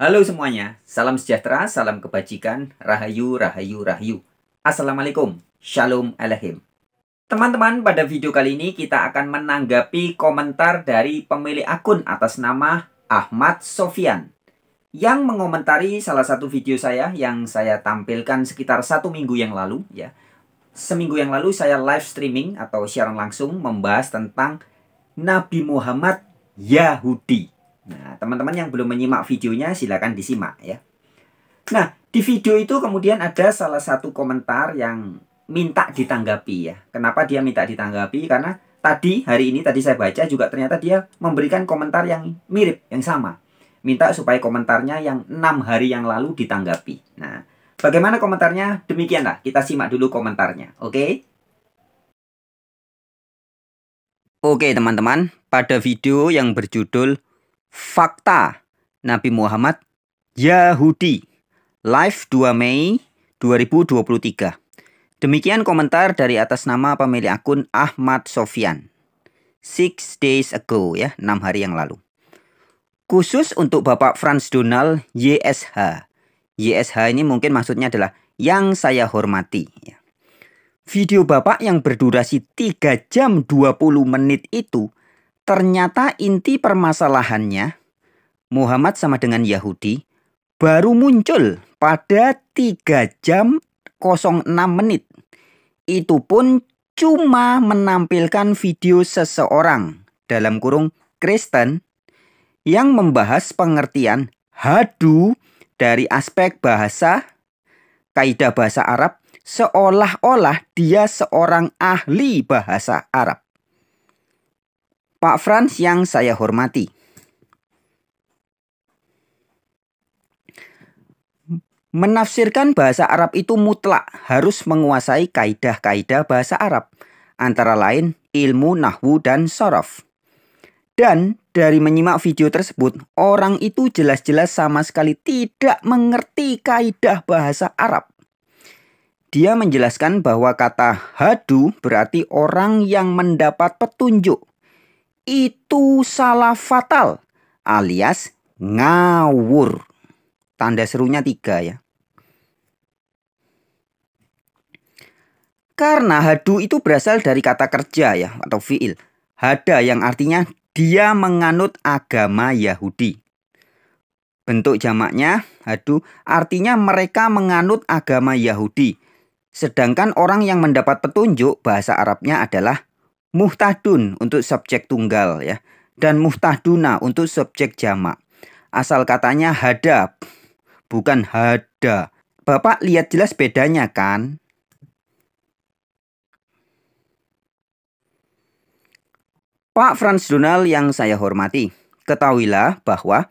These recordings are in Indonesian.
Halo semuanya, salam sejahtera, salam kebajikan, rahayu, rahayu, rahayu. Assalamualaikum, shalom alaikum. Teman-teman, pada video kali ini kita akan menanggapi komentar dari pemilik akun atas nama Ahmad Sofian yang mengomentari salah satu video saya yang saya tampilkan sekitar satu minggu yang lalu ya. Seminggu yang lalu saya live streaming atau siaran langsung membahas tentang Nabi Muhammad Yahudi Nah, teman-teman yang belum menyimak videonya silahkan disimak ya. Nah, di video itu kemudian ada salah satu komentar yang minta ditanggapi ya. Kenapa dia minta ditanggapi? Karena tadi hari ini tadi saya baca juga ternyata dia memberikan komentar yang mirip, yang sama. Minta supaya komentarnya yang enam hari yang lalu ditanggapi. Nah, bagaimana komentarnya? Demikianlah, kita simak dulu komentarnya. Oke? Okay? Oke teman-teman, pada video yang berjudul Fakta Nabi Muhammad Yahudi Live 2 Mei 2023 Demikian komentar dari atas nama pemilik akun Ahmad Sofian Six days ago ya, 6 hari yang lalu Khusus untuk Bapak Franz Donald YSH YSH ini mungkin maksudnya adalah yang saya hormati ya. Video Bapak yang berdurasi 3 jam 20 menit itu Ternyata inti permasalahannya Muhammad sama dengan Yahudi baru muncul pada 3 jam 06 menit. Itu pun cuma menampilkan video seseorang dalam kurung Kristen yang membahas pengertian hadu dari aspek bahasa, kaidah bahasa Arab, seolah-olah dia seorang ahli bahasa Arab. Pak Frans yang saya hormati. Menafsirkan bahasa Arab itu mutlak harus menguasai kaidah-kaidah bahasa Arab, antara lain ilmu nahwu dan sorof. Dan dari menyimak video tersebut, orang itu jelas-jelas sama sekali tidak mengerti kaidah bahasa Arab. Dia menjelaskan bahwa kata hadu berarti orang yang mendapat petunjuk itu salah fatal alias ngawur. Tanda serunya tiga ya. Karena hadu itu berasal dari kata kerja ya atau fiil. Hada yang artinya dia menganut agama Yahudi. Bentuk jamaknya hadu artinya mereka menganut agama Yahudi. Sedangkan orang yang mendapat petunjuk bahasa Arabnya adalah muhtadun untuk subjek tunggal ya dan muhtaduna untuk subjek jamak. Asal katanya hadap, bukan hada. Bapak lihat jelas bedanya kan? Pak Franz Donald yang saya hormati, ketahuilah bahwa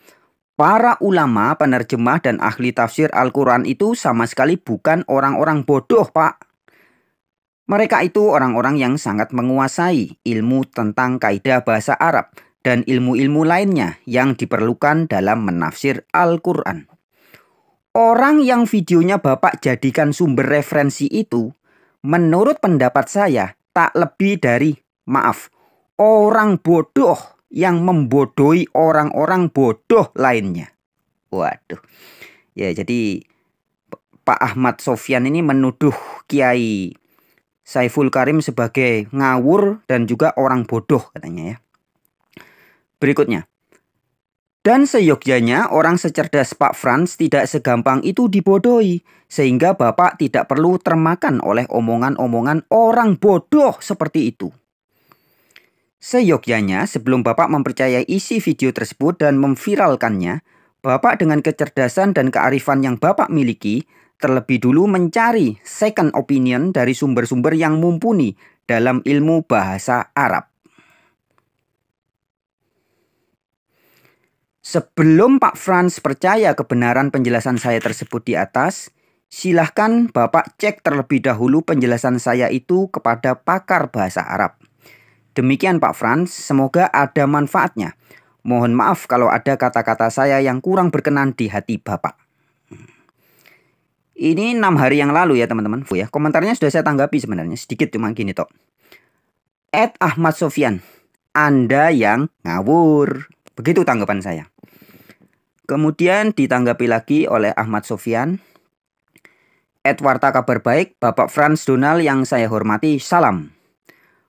para ulama, penerjemah, dan ahli tafsir Al-Quran itu sama sekali bukan orang-orang bodoh, Pak. Mereka itu orang-orang yang sangat menguasai ilmu tentang kaidah bahasa Arab dan ilmu-ilmu lainnya yang diperlukan dalam menafsir Al-Quran. Orang yang videonya Bapak jadikan sumber referensi itu, menurut pendapat saya, tak lebih dari maaf, orang bodoh yang membodohi orang-orang bodoh lainnya. Waduh, ya jadi Pak Ahmad Sofyan ini menuduh Kiai Saiful Karim sebagai ngawur dan juga orang bodoh katanya ya. Berikutnya. Dan seyogyanya orang secerdas Pak Frans tidak segampang itu dibodohi sehingga Bapak tidak perlu termakan oleh omongan-omongan orang bodoh seperti itu. Seyogyanya sebelum Bapak mempercayai isi video tersebut dan memviralkannya, Bapak dengan kecerdasan dan kearifan yang Bapak miliki terlebih dulu mencari second opinion dari sumber-sumber yang mumpuni dalam ilmu bahasa Arab. Sebelum Pak Franz percaya kebenaran penjelasan saya tersebut di atas, silahkan Bapak cek terlebih dahulu penjelasan saya itu kepada pakar bahasa Arab. Demikian Pak Franz, semoga ada manfaatnya. Mohon maaf kalau ada kata-kata saya yang kurang berkenan di hati Bapak. Ini enam hari yang lalu ya teman-teman. Ya, komentarnya sudah saya tanggapi sebenarnya sedikit cuma gini tok. Ed Ahmad Sofian Anda yang ngawur. Begitu tanggapan saya. Kemudian ditanggapi lagi oleh Ahmad Sofian. Ed Warta kabar baik, Bapak Franz Donald yang saya hormati, salam.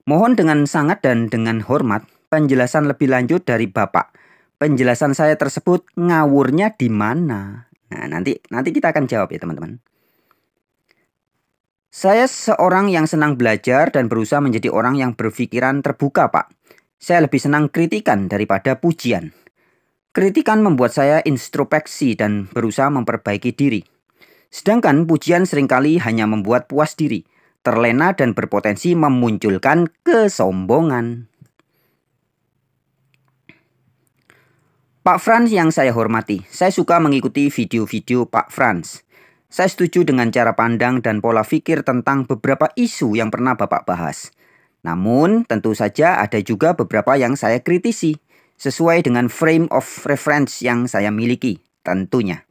Mohon dengan sangat dan dengan hormat penjelasan lebih lanjut dari Bapak. Penjelasan saya tersebut ngawurnya di mana? Nah, nanti nanti kita akan jawab ya, teman-teman. Saya seorang yang senang belajar dan berusaha menjadi orang yang berpikiran terbuka, Pak. Saya lebih senang kritikan daripada pujian. Kritikan membuat saya introspeksi dan berusaha memperbaiki diri. Sedangkan pujian seringkali hanya membuat puas diri, terlena dan berpotensi memunculkan kesombongan. Pak Franz yang saya hormati, saya suka mengikuti video-video Pak Franz. Saya setuju dengan cara pandang dan pola pikir tentang beberapa isu yang pernah Bapak bahas. Namun, tentu saja ada juga beberapa yang saya kritisi sesuai dengan frame of reference yang saya miliki, tentunya.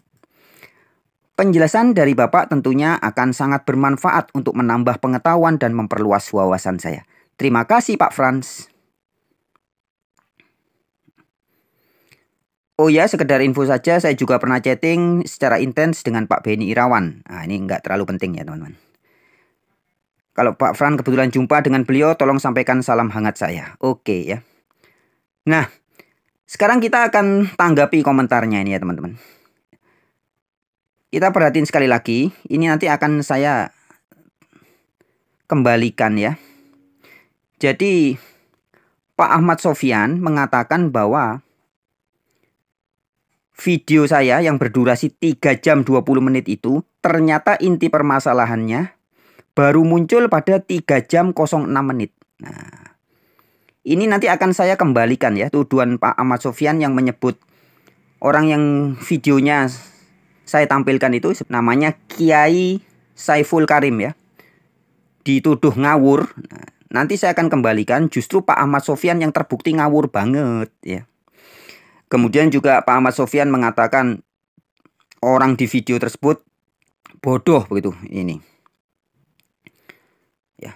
Penjelasan dari Bapak tentunya akan sangat bermanfaat untuk menambah pengetahuan dan memperluas wawasan saya. Terima kasih, Pak Franz. Oh ya, sekedar info saja, saya juga pernah chatting secara intens dengan Pak Beni Irawan. Nah, ini nggak terlalu penting ya, teman-teman. Kalau Pak Fran kebetulan jumpa dengan beliau, tolong sampaikan salam hangat saya. Oke ya. Nah, sekarang kita akan tanggapi komentarnya ini ya, teman-teman. Kita perhatiin sekali lagi. Ini nanti akan saya kembalikan ya. Jadi, Pak Ahmad Sofian mengatakan bahwa video saya yang berdurasi 3 jam 20 menit itu ternyata inti permasalahannya baru muncul pada 3 jam 06 menit. Nah, ini nanti akan saya kembalikan ya tuduhan Pak Ahmad Sofian yang menyebut orang yang videonya saya tampilkan itu namanya Kiai Saiful Karim ya. Dituduh ngawur. Nah, nanti saya akan kembalikan justru Pak Ahmad Sofian yang terbukti ngawur banget ya. Kemudian juga Pak Ahmad Sofian mengatakan orang di video tersebut bodoh begitu ini. Ya.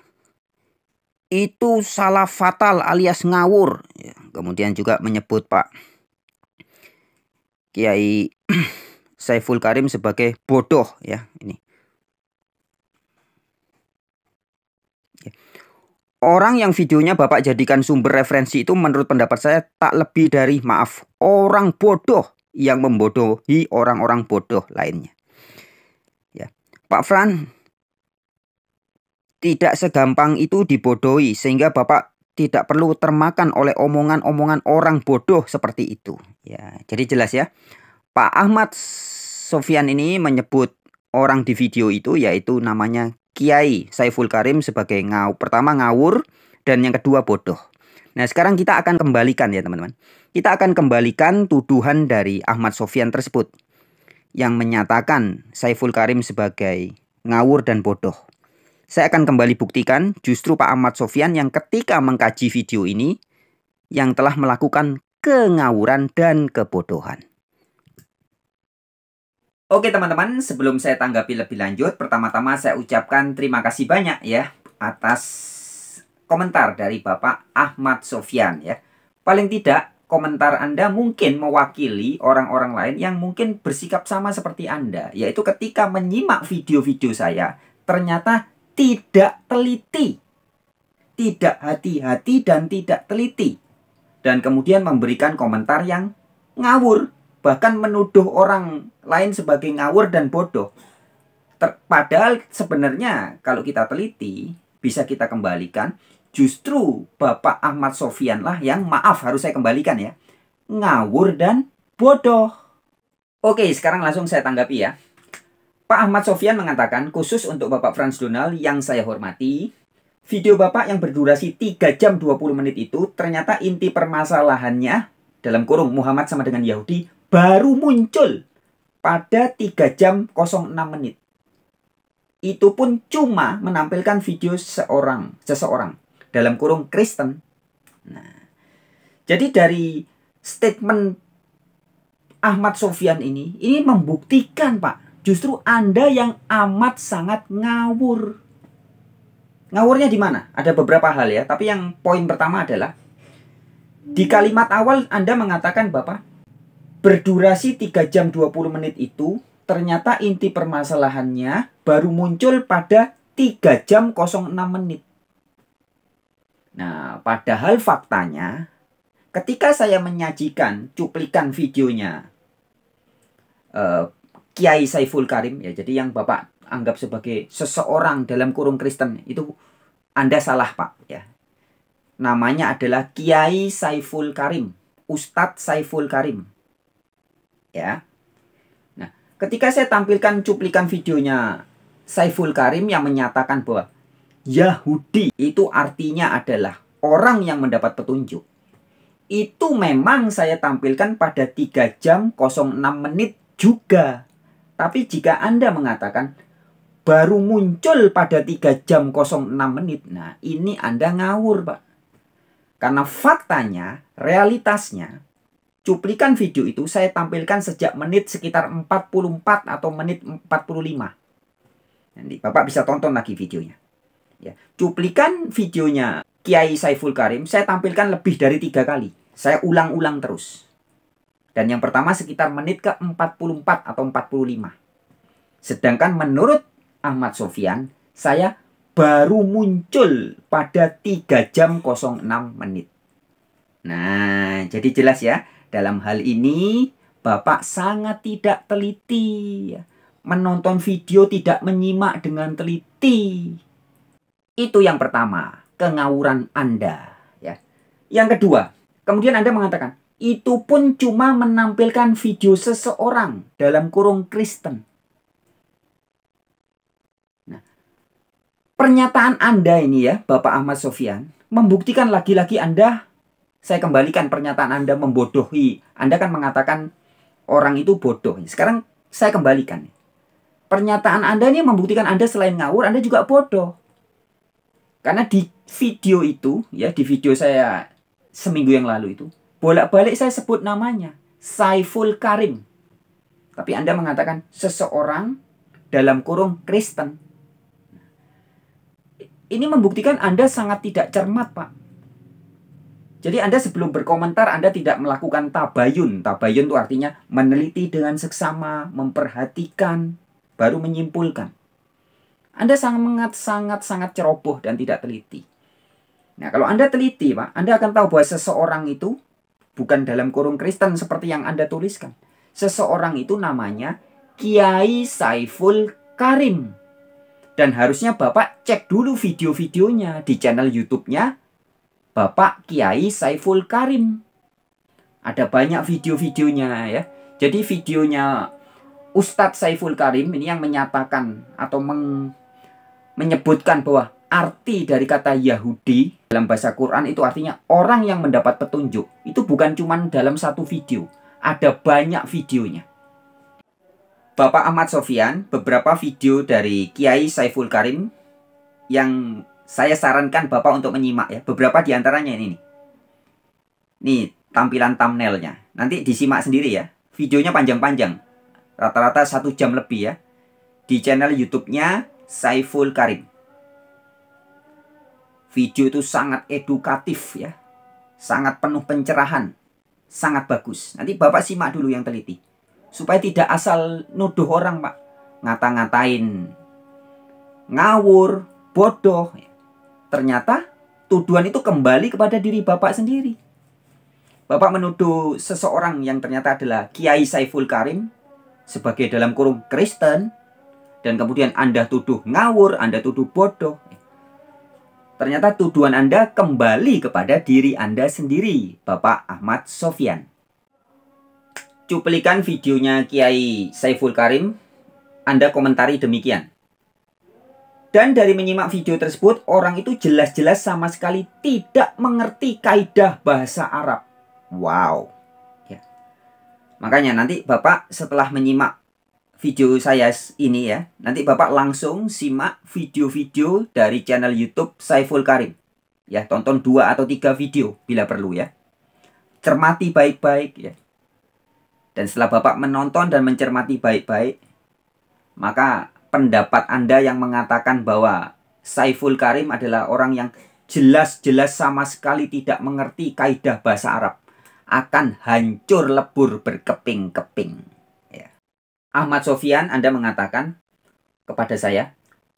Itu salah fatal alias ngawur. Ya. Kemudian juga menyebut Pak Kiai Saiful Karim sebagai bodoh ya ini. Ya. Orang yang videonya Bapak jadikan sumber referensi itu menurut pendapat saya tak lebih dari maaf orang bodoh yang membodohi orang-orang bodoh lainnya. Ya, Pak Fran tidak segampang itu dibodohi sehingga Bapak tidak perlu termakan oleh omongan-omongan orang bodoh seperti itu. Ya, jadi jelas ya. Pak Ahmad Sofian ini menyebut orang di video itu yaitu namanya Kiai Saiful Karim sebagai ngau pertama ngawur dan yang kedua bodoh. Nah, sekarang kita akan kembalikan ya, teman-teman. Kita akan kembalikan tuduhan dari Ahmad Sofian tersebut yang menyatakan Saiful Karim sebagai ngawur dan bodoh. Saya akan kembali buktikan justru Pak Ahmad Sofian yang ketika mengkaji video ini yang telah melakukan kengawuran dan kebodohan. Oke teman-teman, sebelum saya tanggapi lebih lanjut, pertama-tama saya ucapkan terima kasih banyak ya atas komentar dari Bapak Ahmad Sofyan ya. Paling tidak komentar Anda mungkin mewakili orang-orang lain yang mungkin bersikap sama seperti Anda, yaitu ketika menyimak video-video saya ternyata tidak teliti, tidak hati-hati dan tidak teliti dan kemudian memberikan komentar yang ngawur bahkan menuduh orang lain sebagai ngawur dan bodoh. Ter padahal sebenarnya kalau kita teliti, bisa kita kembalikan, justru Bapak Ahmad Sofian lah yang maaf harus saya kembalikan ya, ngawur dan bodoh. Oke, sekarang langsung saya tanggapi ya. Pak Ahmad Sofian mengatakan, khusus untuk Bapak Franz Donald yang saya hormati, video Bapak yang berdurasi 3 jam 20 menit itu ternyata inti permasalahannya dalam kurung Muhammad sama dengan Yahudi baru muncul pada 3 jam 06 menit. Itu pun cuma menampilkan video seorang, seseorang dalam kurung Kristen. Nah, jadi dari statement Ahmad Sofian ini, ini membuktikan Pak, justru Anda yang amat sangat ngawur. Ngawurnya di mana? Ada beberapa hal ya, tapi yang poin pertama adalah di kalimat awal Anda mengatakan Bapak, berdurasi 3 jam 20 menit itu ternyata inti permasalahannya baru muncul pada 3 jam 06 menit. Nah, padahal faktanya ketika saya menyajikan cuplikan videonya eh, Kiai Saiful Karim ya, jadi yang Bapak anggap sebagai seseorang dalam kurung Kristen itu Anda salah, Pak, ya. Namanya adalah Kiai Saiful Karim, Ustadz Saiful Karim ya. Nah, ketika saya tampilkan cuplikan videonya Saiful Karim yang menyatakan bahwa Yahudi itu artinya adalah orang yang mendapat petunjuk. Itu memang saya tampilkan pada 3 jam 06 menit juga. Tapi jika Anda mengatakan baru muncul pada 3 jam 06 menit, nah ini Anda ngawur, Pak. Karena faktanya, realitasnya, Cuplikan video itu saya tampilkan sejak menit sekitar 44 atau menit 45. Nanti Bapak bisa tonton lagi videonya. Ya, cuplikan videonya Kiai Saiful Karim saya tampilkan lebih dari tiga kali. Saya ulang-ulang terus. Dan yang pertama sekitar menit ke 44 atau 45. Sedangkan menurut Ahmad Sofian saya baru muncul pada 3 jam 06 menit. Nah, jadi jelas ya. Dalam hal ini, Bapak sangat tidak teliti. Menonton video tidak menyimak dengan teliti. Itu yang pertama, kengawuran Anda. Ya. Yang kedua, kemudian Anda mengatakan, itu pun cuma menampilkan video seseorang dalam kurung Kristen. Nah, pernyataan Anda ini ya, Bapak Ahmad Sofian membuktikan lagi-lagi Anda saya kembalikan pernyataan Anda membodohi. Anda kan mengatakan orang itu bodoh. Sekarang saya kembalikan. Pernyataan Anda ini membuktikan Anda selain ngawur, Anda juga bodoh. Karena di video itu, ya di video saya seminggu yang lalu itu, bolak-balik saya sebut namanya, Saiful Karim. Tapi Anda mengatakan seseorang dalam kurung Kristen. Ini membuktikan Anda sangat tidak cermat, Pak jadi Anda sebelum berkomentar Anda tidak melakukan tabayun. Tabayun itu artinya meneliti dengan seksama, memperhatikan, baru menyimpulkan. Anda sangat sangat sangat ceroboh dan tidak teliti. Nah, kalau Anda teliti, Pak, Anda akan tahu bahwa seseorang itu bukan dalam kurung Kristen seperti yang Anda tuliskan. Seseorang itu namanya Kiai Saiful Karim. Dan harusnya Bapak cek dulu video-videonya di channel YouTube-nya Bapak Kiai Saiful Karim. Ada banyak video-videonya ya. Jadi videonya Ustadz Saiful Karim ini yang menyatakan atau meng, menyebutkan bahwa arti dari kata Yahudi dalam bahasa Quran itu artinya orang yang mendapat petunjuk. Itu bukan cuma dalam satu video, ada banyak videonya. Bapak Ahmad Sofian, beberapa video dari Kiai Saiful Karim yang saya sarankan Bapak untuk menyimak ya. Beberapa di antaranya ini nih. Nih tampilan thumbnailnya. Nanti disimak sendiri ya. Videonya panjang-panjang. Rata-rata satu jam lebih ya. Di channel YouTube-nya Saiful Karim. Video itu sangat edukatif ya. Sangat penuh pencerahan. Sangat bagus. Nanti Bapak simak dulu yang teliti. Supaya tidak asal nuduh orang, Pak. Ngata-ngatain. Ngawur, bodoh. Ternyata tuduhan itu kembali kepada diri Bapak sendiri. Bapak menuduh seseorang yang ternyata adalah Kiai Saiful Karim sebagai dalam kurung Kristen dan kemudian Anda tuduh ngawur, Anda tuduh bodoh. Ternyata tuduhan Anda kembali kepada diri Anda sendiri, Bapak Ahmad Sofyan. Cuplikan videonya Kiai Saiful Karim, Anda komentari demikian. Dan dari menyimak video tersebut, orang itu jelas-jelas sama sekali tidak mengerti kaidah bahasa Arab. Wow. Ya. Makanya nanti Bapak setelah menyimak video saya ini ya, nanti Bapak langsung simak video-video dari channel YouTube Saiful Karim. Ya, tonton dua atau tiga video bila perlu ya. Cermati baik-baik ya. Dan setelah Bapak menonton dan mencermati baik-baik, maka pendapat Anda yang mengatakan bahwa Saiful Karim adalah orang yang jelas-jelas sama sekali tidak mengerti kaidah bahasa Arab akan hancur lebur berkeping-keping. Ya. Ahmad Sofian, Anda mengatakan kepada saya,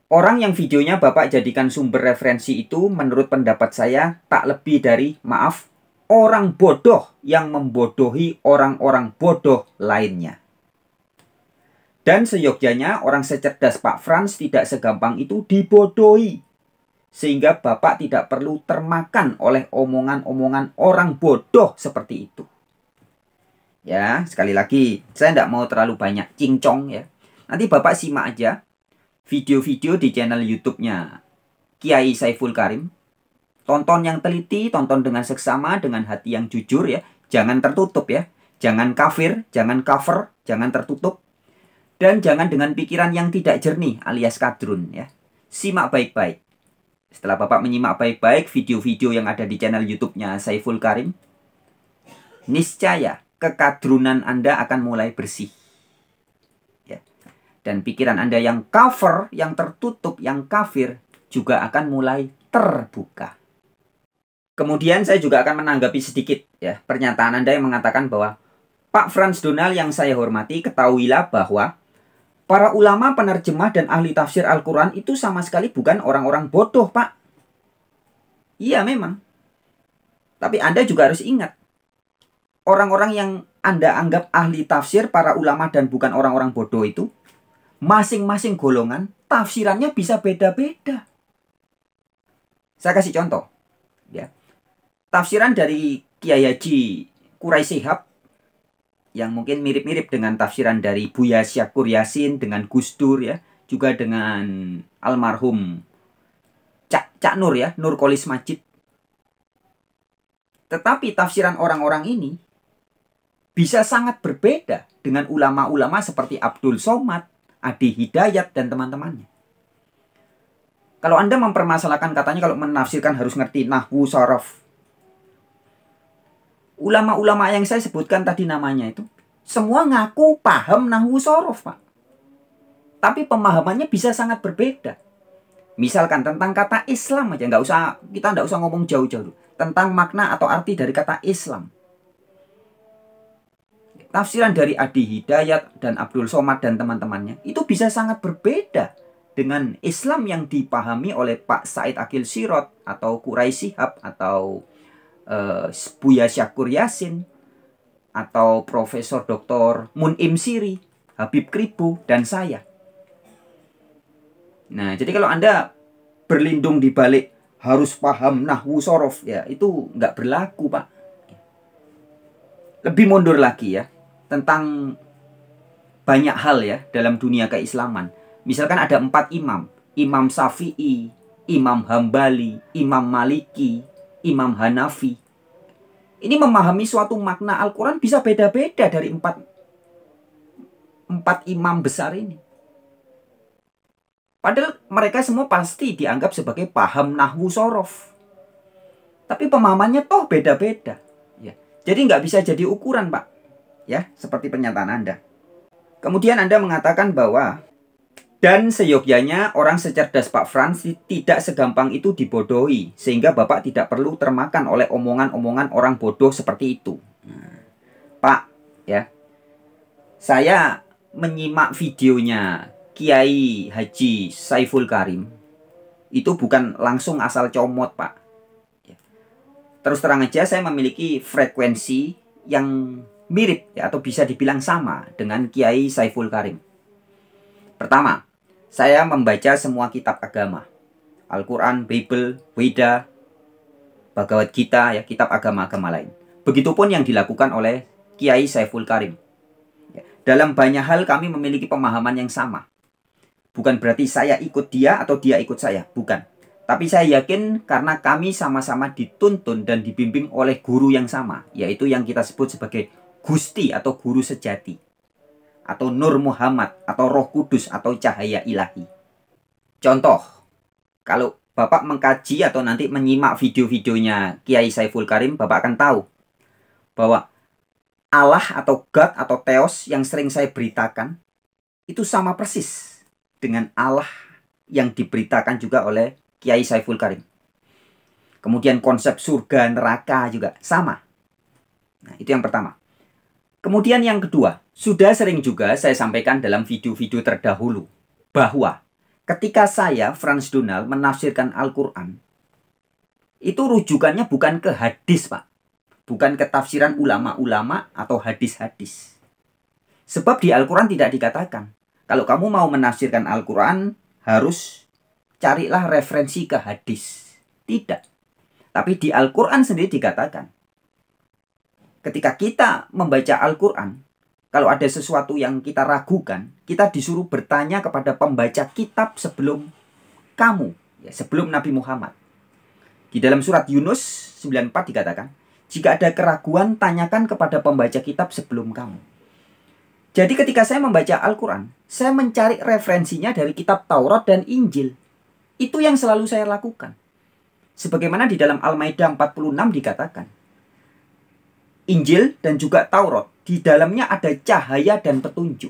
orang yang videonya Bapak jadikan sumber referensi itu menurut pendapat saya tak lebih dari, maaf, orang bodoh yang membodohi orang-orang bodoh lainnya. Dan seyogyanya orang secerdas Pak Frans tidak segampang itu dibodohi. Sehingga Bapak tidak perlu termakan oleh omongan-omongan orang bodoh seperti itu. Ya, sekali lagi, saya tidak mau terlalu banyak cincong ya. Nanti Bapak simak aja video-video di channel YouTube-nya Kiai Saiful Karim. Tonton yang teliti, tonton dengan seksama, dengan hati yang jujur ya. Jangan tertutup ya. Jangan kafir, jangan cover, jangan tertutup dan jangan dengan pikiran yang tidak jernih alias kadrun ya. Simak baik-baik. Setelah Bapak menyimak baik-baik video-video yang ada di channel YouTube-nya Saiful Karim, niscaya kekadrunan Anda akan mulai bersih. Ya. Dan pikiran Anda yang cover, yang tertutup, yang kafir juga akan mulai terbuka. Kemudian saya juga akan menanggapi sedikit ya pernyataan Anda yang mengatakan bahwa Pak Franz Donald yang saya hormati ketahuilah bahwa Para ulama, penerjemah, dan ahli tafsir Al-Quran itu sama sekali bukan orang-orang bodoh, Pak. Iya, memang. Tapi Anda juga harus ingat. Orang-orang yang Anda anggap ahli tafsir, para ulama, dan bukan orang-orang bodoh itu, masing-masing golongan tafsirannya bisa beda-beda. Saya kasih contoh. ya Tafsiran dari Kiai Haji Quraisy Sihab yang mungkin mirip-mirip dengan tafsiran dari Buya Syakur Yasin dengan Gus Dur ya, juga dengan almarhum Cak, Cak Nur ya, Nur Kolis Majid. Tetapi tafsiran orang-orang ini bisa sangat berbeda dengan ulama-ulama seperti Abdul Somad, Adi Hidayat, dan teman-temannya. Kalau Anda mempermasalahkan katanya kalau menafsirkan harus ngerti nahwu, sorof, ulama-ulama yang saya sebutkan tadi namanya itu semua ngaku paham nahwu sorof, Pak. Tapi pemahamannya bisa sangat berbeda. Misalkan tentang kata Islam aja, nggak usah kita nggak usah ngomong jauh-jauh tentang makna atau arti dari kata Islam. Tafsiran dari Adi Hidayat dan Abdul Somad dan teman-temannya itu bisa sangat berbeda dengan Islam yang dipahami oleh Pak Said Akil Sirot atau Quraisy Sihab atau uh, Buya Syakur Yasin atau Profesor Dr. Munim Siri, Habib Kribo, dan saya. Nah, jadi kalau Anda berlindung di balik harus paham nahwu sorof, ya itu nggak berlaku, Pak. Lebih mundur lagi ya, tentang banyak hal ya dalam dunia keislaman. Misalkan ada empat imam, Imam Safi'i Imam Hambali, Imam Maliki, Imam Hanafi. Ini memahami suatu makna Al-Quran bisa beda-beda dari empat, empat imam besar ini. Padahal mereka semua pasti dianggap sebagai paham nahwu sorof. Tapi pemahamannya toh beda-beda. Ya. Jadi nggak bisa jadi ukuran, Pak. Ya, seperti pernyataan Anda. Kemudian Anda mengatakan bahwa dan seyogyanya orang secerdas Pak Franz tidak segampang itu dibodohi sehingga Bapak tidak perlu termakan oleh omongan-omongan orang bodoh seperti itu. Pak, ya. Saya menyimak videonya Kiai Haji Saiful Karim. Itu bukan langsung asal comot, Pak. Ya. Terus terang aja saya memiliki frekuensi yang mirip ya, atau bisa dibilang sama dengan Kiai Saiful Karim. Pertama, saya membaca semua kitab agama. Al-Quran, Bible, Weda, Bhagavad Gita, ya kitab agama-agama lain. Begitupun yang dilakukan oleh Kiai Saiful Karim. Ya, dalam banyak hal kami memiliki pemahaman yang sama. Bukan berarti saya ikut dia atau dia ikut saya, bukan. Tapi saya yakin karena kami sama-sama dituntun dan dibimbing oleh guru yang sama, yaitu yang kita sebut sebagai gusti atau guru sejati atau Nur Muhammad atau Roh Kudus atau cahaya ilahi. Contoh, kalau Bapak mengkaji atau nanti menyimak video-videonya Kiai Saiful Karim, Bapak akan tahu bahwa Allah atau God atau Theos yang sering saya beritakan itu sama persis dengan Allah yang diberitakan juga oleh Kiai Saiful Karim. Kemudian konsep surga neraka juga sama. Nah, itu yang pertama. Kemudian yang kedua, sudah sering juga saya sampaikan dalam video-video terdahulu bahwa ketika saya, Franz Donald, menafsirkan Al-Quran, itu rujukannya bukan ke hadis, Pak. Bukan ke tafsiran ulama-ulama atau hadis-hadis. Sebab di Al-Quran tidak dikatakan. Kalau kamu mau menafsirkan Al-Quran, harus carilah referensi ke hadis. Tidak. Tapi di Al-Quran sendiri dikatakan. Ketika kita membaca Al-Quran, kalau ada sesuatu yang kita ragukan, kita disuruh bertanya kepada pembaca kitab sebelum kamu, ya, sebelum Nabi Muhammad. Di dalam surat Yunus 94 dikatakan, jika ada keraguan, tanyakan kepada pembaca kitab sebelum kamu. Jadi ketika saya membaca Al-Quran, saya mencari referensinya dari kitab Taurat dan Injil. Itu yang selalu saya lakukan. Sebagaimana di dalam Al-Maidah 46 dikatakan, Injil dan juga Taurat di dalamnya ada cahaya dan petunjuk.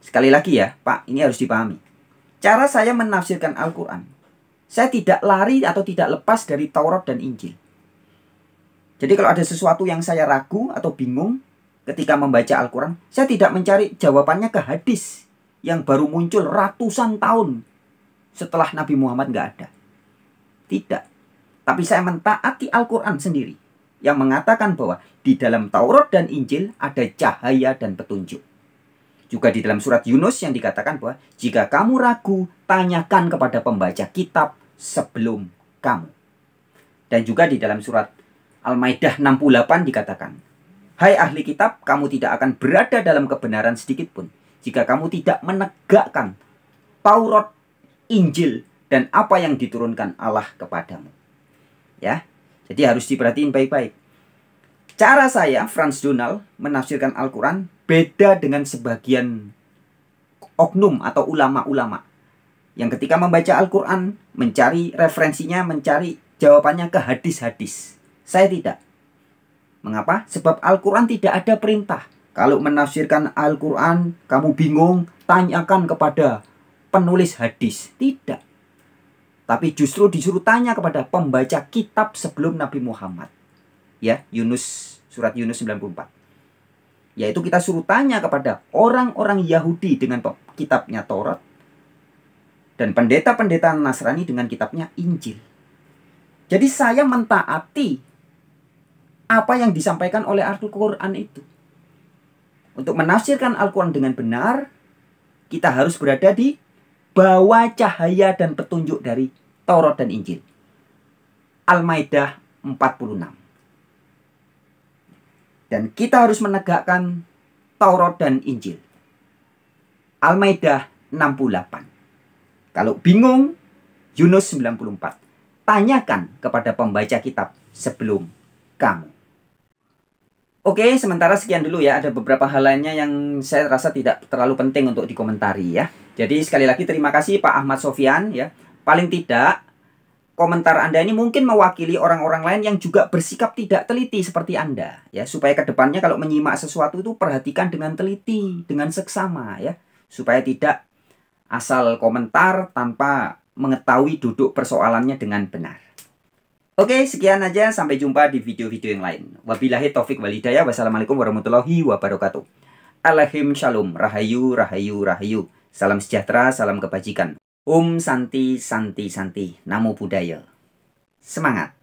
Sekali lagi ya, Pak, ini harus dipahami. Cara saya menafsirkan Al-Quran, saya tidak lari atau tidak lepas dari Taurat dan Injil. Jadi kalau ada sesuatu yang saya ragu atau bingung ketika membaca Al-Quran, saya tidak mencari jawabannya ke hadis yang baru muncul ratusan tahun setelah Nabi Muhammad nggak ada. Tidak. Tapi saya mentaati Al-Quran sendiri yang mengatakan bahwa di dalam Taurat dan Injil ada cahaya dan petunjuk. Juga di dalam surat Yunus yang dikatakan bahwa jika kamu ragu, tanyakan kepada pembaca kitab sebelum kamu. Dan juga di dalam surat Al-Maidah 68 dikatakan, "Hai ahli kitab, kamu tidak akan berada dalam kebenaran sedikit pun jika kamu tidak menegakkan Taurat, Injil, dan apa yang diturunkan Allah kepadamu." Ya, jadi harus diperhatiin baik-baik. Cara saya, Franz Donal, menafsirkan Al-Quran beda dengan sebagian oknum atau ulama-ulama. Yang ketika membaca Al-Quran, mencari referensinya, mencari jawabannya ke hadis-hadis. Saya tidak. Mengapa? Sebab Al-Quran tidak ada perintah. Kalau menafsirkan Al-Quran, kamu bingung, tanyakan kepada penulis hadis. Tidak. Tapi justru disuruh tanya kepada pembaca kitab sebelum Nabi Muhammad. Ya, Yunus surat Yunus 94. Yaitu kita suruh tanya kepada orang-orang Yahudi dengan kitabnya Taurat dan pendeta-pendeta Nasrani dengan kitabnya Injil. Jadi saya mentaati apa yang disampaikan oleh Artul quran itu. Untuk menafsirkan Al-Qur'an dengan benar, kita harus berada di bawa cahaya dan petunjuk dari Taurat dan Injil. Al-Maidah 46. Dan kita harus menegakkan Taurat dan Injil. Al-Maidah 68. Kalau bingung, Yunus 94. Tanyakan kepada pembaca kitab sebelum kamu. Oke, sementara sekian dulu ya. Ada beberapa hal lainnya yang saya rasa tidak terlalu penting untuk dikomentari ya. Jadi sekali lagi terima kasih Pak Ahmad Sofian ya. Paling tidak komentar Anda ini mungkin mewakili orang-orang lain yang juga bersikap tidak teliti seperti Anda ya supaya kedepannya kalau menyimak sesuatu itu perhatikan dengan teliti, dengan seksama ya supaya tidak asal komentar tanpa mengetahui duduk persoalannya dengan benar. Oke, sekian aja. Sampai jumpa di video-video yang lain. Wabillahi taufik walidaya. Wassalamualaikum warahmatullahi wabarakatuh. Alahim shalom. Rahayu, rahayu, rahayu. Salam sejahtera, salam kebajikan. Om Santi Santi Santi, Namo Buddhaya. Semangat!